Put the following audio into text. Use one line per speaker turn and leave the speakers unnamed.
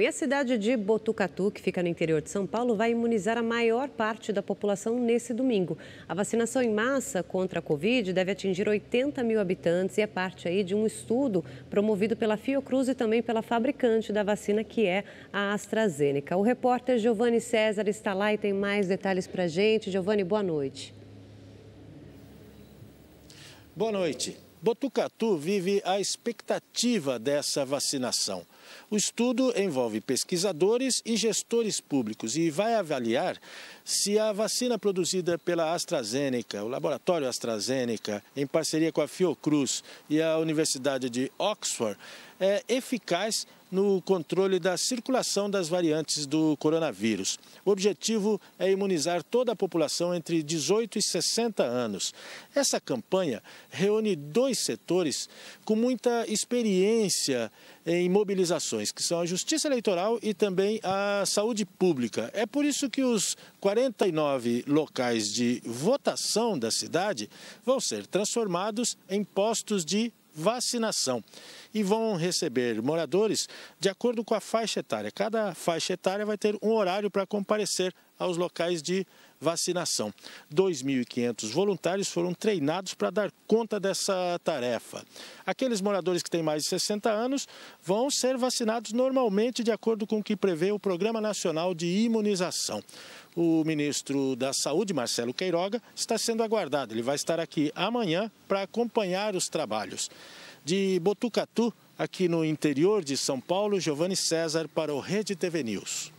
E a cidade de Botucatu, que fica no interior de São Paulo, vai imunizar a maior parte da população nesse domingo. A vacinação em massa contra a Covid deve atingir 80 mil habitantes e é parte aí de um estudo promovido pela Fiocruz e também pela fabricante da vacina, que é a AstraZeneca. O repórter Giovanni César está lá e tem mais detalhes para gente. Giovanni, boa noite.
Boa noite. Botucatu vive a expectativa dessa vacinação. O estudo envolve pesquisadores e gestores públicos e vai avaliar se a vacina produzida pela AstraZeneca, o laboratório AstraZeneca, em parceria com a Fiocruz e a Universidade de Oxford, é eficaz no controle da circulação das variantes do coronavírus. O objetivo é imunizar toda a população entre 18 e 60 anos. Essa campanha reúne dois setores com muita experiência em mobilizações, que são a Justiça Eleitoral e também a Saúde Pública. É por isso que os 49 locais de votação da cidade vão ser transformados em postos de vacinação e vão receber moradores de acordo com a faixa etária. Cada faixa etária vai ter um horário para comparecer aos locais de vacinação. 2.500 voluntários foram treinados para dar conta dessa tarefa. Aqueles moradores que têm mais de 60 anos vão ser vacinados normalmente de acordo com o que prevê o Programa Nacional de Imunização. O ministro da Saúde, Marcelo Queiroga, está sendo aguardado. Ele vai estar aqui amanhã para acompanhar os trabalhos. De Botucatu, aqui no interior de São Paulo, Giovanni César para o Rede TV News.